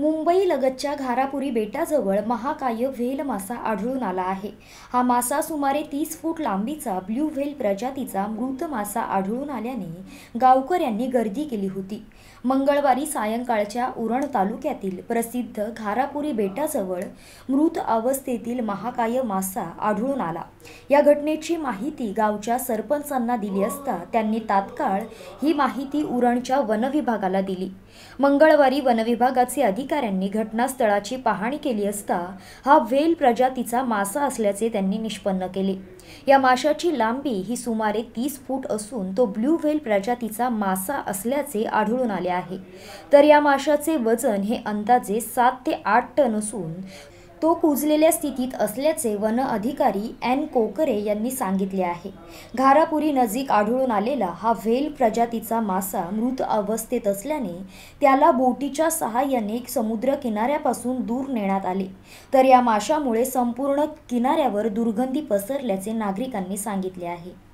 मुंबईलगतच्या घारापुरी बेटाजवळ महाकाय व्हेल मासा आढळून आला आहे हा मासा सुमारे तीस फूट लांबीचा ब्ल्यू व्हेल प्रजातीचा मृत मासा आढळून आल्याने गावकऱ्यांनी गर्दी केली होती मंगळवारी सायंकाळच्या उरण तालुक्यातील प्रसिद्ध घारापुरी बेटाजवळ मृत अवस्थेतील महाकाय मासा आढळून आला या घटनेची माहिती गावच्या सरपंचांना दिली असता त्यांनी तात्काळ ही माहिती उरणच्या वनविभागाला दिली मंगळवारी वनविभागाचे अधिक अधिकाऱ्यांनी घटनास्थळाची पाहणी केली असता हा व्हेल प्रजातीचा मासा असल्याचे त्यांनी निष्पन्न केले या माशाची लांबी ही सुमारे तीस फूट असून तो ब्ल्यू व्हेल प्रजातीचा मासा असल्याचे आढळून आले आहे तर या माशाचे वजन हे अंदाजे सात ते आठ टन असून तो कुजलेल्या स्थितीत असल्याचे वन अधिकारी एन कोकरे यांनी सांगितले आहे घारापुरी नजीक आढळून आलेला हा व्हेल प्रजातीचा मासा मृत अवस्थेत असल्याने त्याला बोटीच्या सहाय्याने समुद्र किनाऱ्यापासून दूर नेण्यात आले तर या माशामुळे संपूर्ण किनाऱ्यावर दुर्गंधी पसरल्याचे नागरिकांनी सांगितले आहे